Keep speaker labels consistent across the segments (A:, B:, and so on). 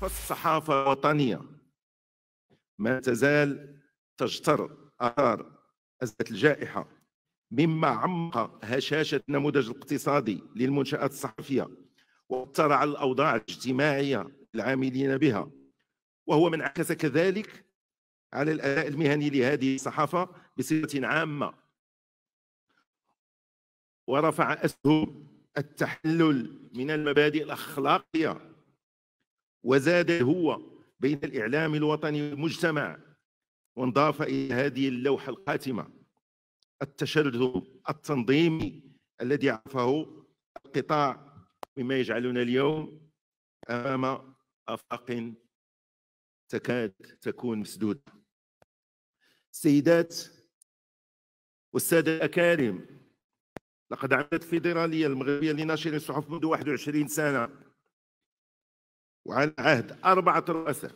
A: فالصحافة الوطنية ما تزال تجتر آثار أزمة الجائحة مما عمق هشاشة النموذج الاقتصادي للمنشآت الصحفية واثر على الأوضاع الاجتماعية العاملين بها وهو من عكس كذلك على الأداء المهني لهذه الصحافة بصفة عامة ورفع أسهم التحلل من المبادئ الأخلاقية وزاد هو بين الإعلام الوطني والمجتمع وانضاف إلى هذه اللوحة القاتمة التشرد التنظيمي الذي عرفه القطاع مما يجعلنا اليوم أمام آفاق تكاد تكون مسدودة السيدات والسادة الأكارم لقد عملت الفيدرالية المغربية لنشر الصحف منذ 21 سنة وعلى عهد أربعة رؤساء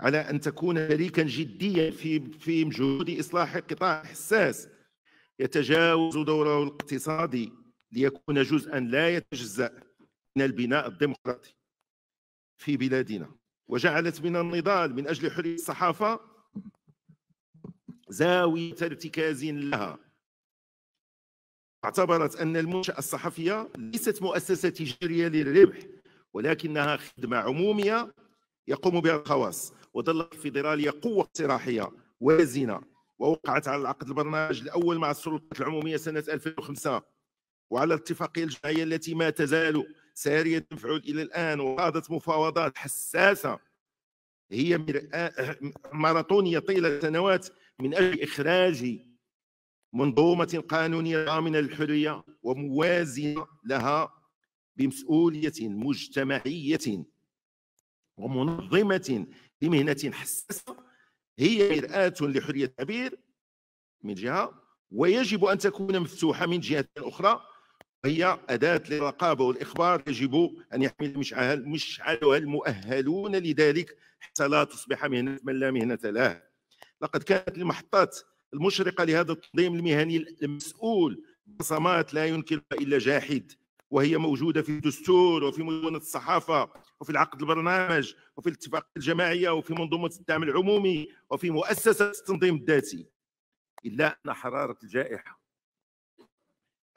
A: على أن تكون شريكا جديا في في مجهود إصلاح قطاع حساس يتجاوز دوره الاقتصادي ليكون جزءا لا يتجزأ من البناء الديمقراطي في بلادنا وجعلت من النضال من أجل حرية الصحافة زاوية ارتكاز لها اعتبرت أن المنشأة الصحفية ليست مؤسسة تجارية للربح ولكنها خدمة عمومية يقوم بها الخواص وظلت الفيدرالية قوة اقتراحية وازنة ووقعت على العقد البرنامج الأول مع السلطات العمومية سنة 2005 وعلى الاتفاقية الجمعية التي ما تزال سارية مفعول إلى الآن وقادت مفاوضات حساسة هي ماراثونية طيلة سنوات من أجل إخراج منظومة قانونية ضامنة للحرية وموازنة لها بمسؤولية مجتمعية ومنظمة لمهنة حساسة هي مرآة لحرية التعبير من جهة ويجب أن تكون مفتوحة من جهة أخرى هي أداة للرقابة والإخبار يجب أن يحمل مشعل مشعلها المؤهلون لذلك حتى لا تصبح مهنة من لا مهنة لها لقد كانت المحطات المشرقة لهذا التنظيم المهني المسؤول بصمات لا ينكرها إلا جاحد وهي موجوده في الدستور وفي مدونه الصحافه وفي العقد البرنامج وفي الاتفاق الجماعيه وفي منظومه الدعم العمومي وفي مؤسسه التنظيم الذاتي الا ان حراره الجائحه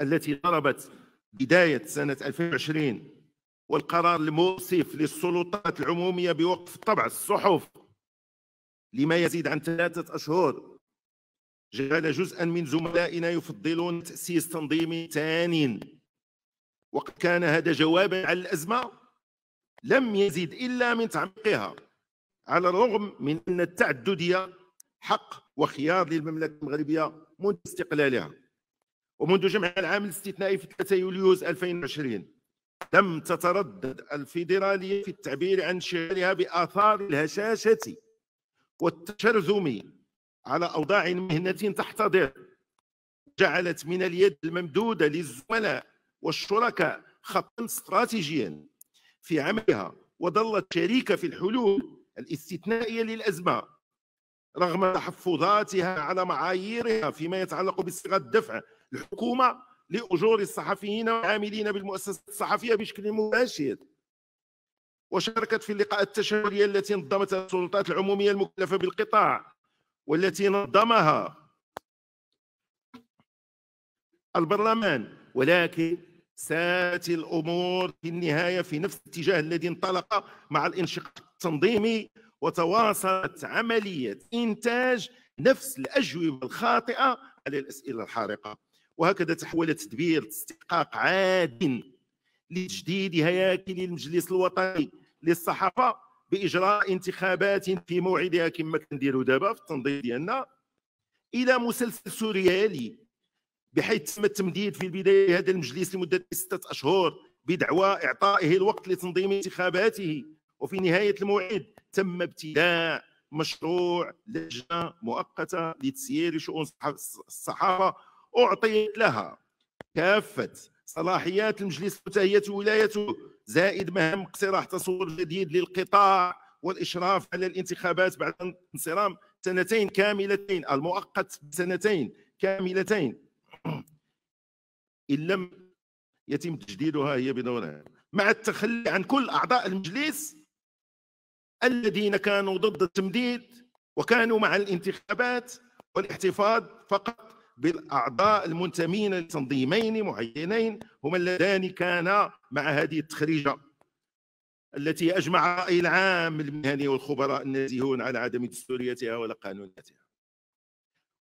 A: التي ضربت بدايه سنه 2020 والقرار المؤسف للسلطات العموميه بوقف طبع الصحف لما يزيد عن ثلاثه اشهر جعل جزءا من زملائنا يفضلون تاسيس تنظيم ثان وكان هذا جوابا على الأزمة لم يزيد إلا من تعميقها على الرغم من أن التعددية حق وخيار للمملكة المغربية منذ استقلالها ومنذ جمع العام الاستثنائي في 3 يوليو 2020 لم تتردد الفيدرالية في التعبير عن شعارها بآثار الهشاشة والتشرذم على أوضاع مهنة تحتضر جعلت من اليد الممدودة للزملاء والشركاء خطا استراتيجيا في عملها وظلت شريكة في الحلول الاستثنائية للأزمة رغم تحفظاتها على معاييرها فيما يتعلق بصيغة دفع الحكومة لأجور الصحفيين والعاملين بالمؤسسة الصحفية بشكل مباشر وشاركت في اللقاءات التشاوري التي نظمتها السلطات العمومية المكلفة بالقطاع والتي نظمها البرلمان ولكن سات الأمور في النهاية في نفس الاتجاه الذي انطلق مع الانشقاق التنظيمي وتواصلت عملية إنتاج نفس الأجوبة الخاطئة على الأسئلة الحارقة وهكذا تحول تدبير استحقاق عاد لتجديد هياكل المجلس الوطني للصحافة بإجراء انتخابات في موعدها كما كنديروا دابا في التنظيم ديالنا إلى مسلسل سوريالي بحيث تم التمديد في البدايه هذا المجلس لمده سته اشهر بدعوى اعطائه الوقت لتنظيم انتخاباته وفي نهايه الموعد تم ابتداء مشروع لجنه مؤقته لتسيير شؤون الصحافه اعطيت لها كافه صلاحيات المجلس وتهيئه ولايته زائد مهام اقتراح تصور جديد للقطاع والاشراف على الانتخابات بعد انصرام سنتين كاملتين المؤقت سنتين كاملتين إن لم يتم تجديدها هي بدورها مع التخلي عن كل أعضاء المجلس الذين كانوا ضد التمديد وكانوا مع الانتخابات والاحتفاظ فقط بالاعضاء المنتمين لتنظيمين معينين هما اللذان كانا مع هذه التخريجه التي اجمع الراي العام المهني والخبراء النازيون على عدم دستوريتها ولا قانونيتها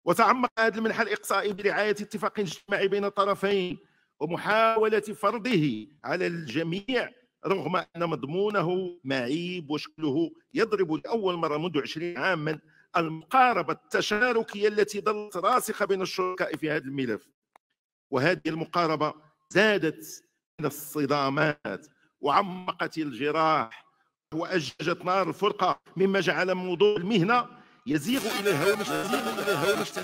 A: وتعمق هذا المنحى الإقصائي برعاية اتفاق اجتماعي بين الطرفين ومحاولة فرضه على الجميع رغم أن مضمونه معيب وشكله يضرب لأول مرة منذ 20 عاما المقاربة التشاركية التي ظلت راسخة بين الشركاء في هذا الملف وهذه المقاربة زادت من الصدامات وعمقت الجراح وأججت نار الفرقة مما جعل موضوع المهنة يزيغ إلى هامش يزيغ إلى هامش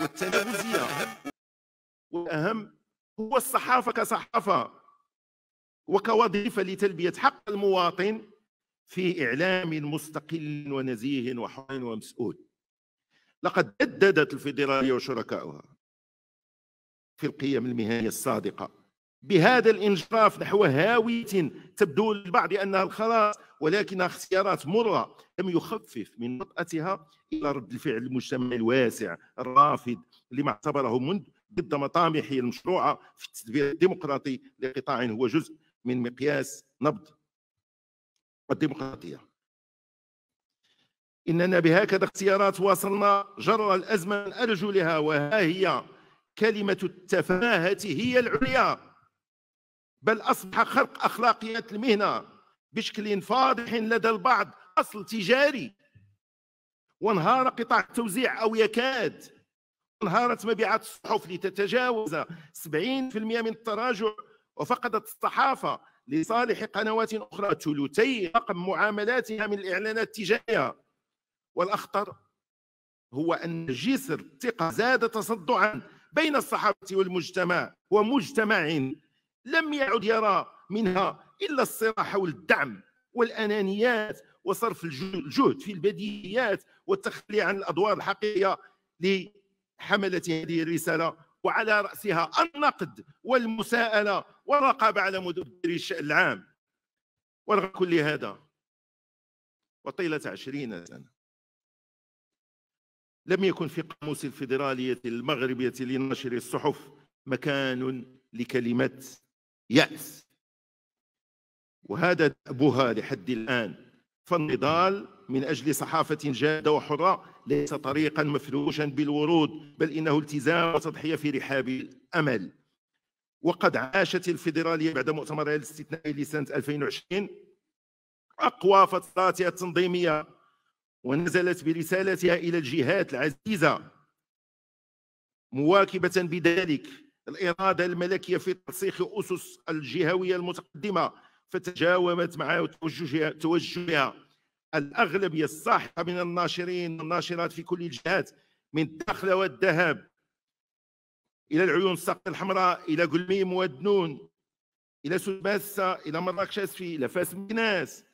A: التلاميذ والأهم هو الصحافة كصحافة وكوظيفة لتلبية حق المواطن في إعلام مستقل ونزيه وحر ومسؤول لقد جددت الفيدرالية وشركائها في القيم المهنية الصادقة بهذا الانجراف نحو هاوية تبدو للبعض أنها الخلاص ولكن اختيارات مرة لم يخفف من نطأتها إلى رد الفعل المجتمعي الواسع الرافض لما اعتبره منذ ضد مطامحه المشروعة في التدبير الديمقراطي لقطاع هو جزء من مقياس نبض الديمقراطية إننا بهكذا اختيارات واصلنا جرى الأزمة من أرجلها وها هي كلمة التفاهة هي العليا بل أصبح خرق أخلاقيات المهنة بشكل فاضح لدى البعض أصل تجاري وانهار قطاع التوزيع أو يكاد انهارت مبيعات الصحف لتتجاوز 70% من التراجع وفقدت الصحافة لصالح قنوات أخرى ثلثي رقم معاملاتها من الإعلانات التجارية والأخطر هو أن جسر الثقة زاد تصدعا بين الصحافة والمجتمع ومجتمع لم يعد يرى منها الا الصراع حول الدعم والانانيات وصرف الجهد في البديهيات والتخلي عن الادوار الحقيقيه لحمله هذه الرساله وعلى راسها النقد والمساءله والرقابه على مدبري الشان العام ورغم كل هذا وطيله عشرين سنه لم يكن في قاموس الفيدرالية المغربية لنشر الصحف مكان لكلمة يأس وهذا دأبها لحد الآن فالنضال من أجل صحافة جادة وحرة ليس طريقا مفروشا بالورود بل إنه التزام وتضحية في رحاب الأمل وقد عاشت الفيدرالية بعد مؤتمرها الاستثنائي لسنة 2020 أقوى فتراتها التنظيمية ونزلت برسالتها إلى الجهات العزيزة مواكبة بذلك الإرادة الملكية في ترسيخ أسس الجهوية المتقدمة فتجاوبت مع توجهها, توجهها الأغلبية الصاحبة من الناشرين والناشرات في كل الجهات من الدخل والذهب إلى العيون الساقية الحمراء إلى قلميم ودنون إلى سدباسة إلى مراكش أسفي إلى فاس مكناس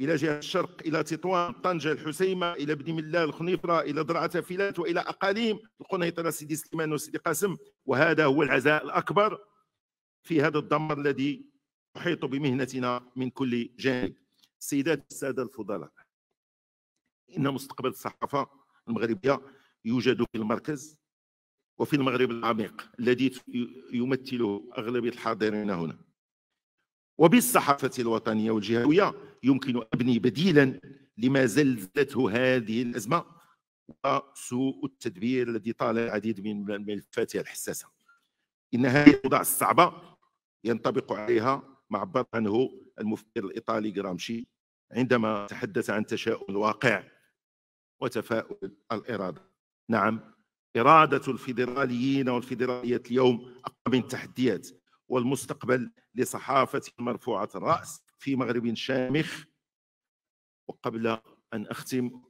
A: إلى جهة الشرق إلى تطوان طنجة الحسيمة إلى بني ملال الخنيفرة إلى درعة فيلات وإلى أقاليم القنيطرة سيدي سليمان وسيدي قاسم وهذا هو العزاء الأكبر في هذا الدمر الذي نحيط بمهنتنا من كل جانب السيدات الساده الفضلاء ان مستقبل الصحافه المغربيه يوجد في المركز وفي المغرب العميق الذي يمثله اغلبيه الحاضرين هنا وبالصحافه الوطنيه والجهويه يمكن ابني بديلا لما زلزلته هذه الازمه وسوء التدبير الذي طال العديد من الملفات الحساسه ان هذه الاوضاع الصعبه ينطبق عليها ما عبر عنه المفكر الإيطالي جرامشي عندما تحدث عن تشاؤم الواقع وتفاؤل الإرادة نعم إرادة الفيدراليين والفيدراليات اليوم أقوى من تحديات والمستقبل لصحافة مرفوعة الرأس في مغرب شامخ وقبل أن أختم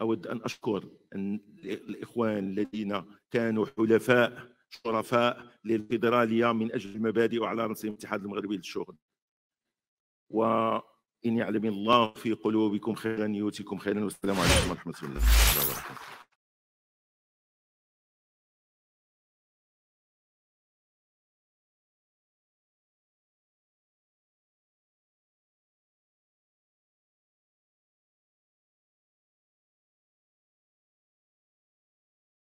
A: أود أن أشكر الإخوان الذين كانوا حلفاء شرفاء للفيدرالية من أجل المبادئ وعلى رأسهم الاتحاد المغربي للشغل وإن يعلم الله في قلوبكم خيرا يؤتكم خيرا والسلام عليكم ورحمة الله وبركاته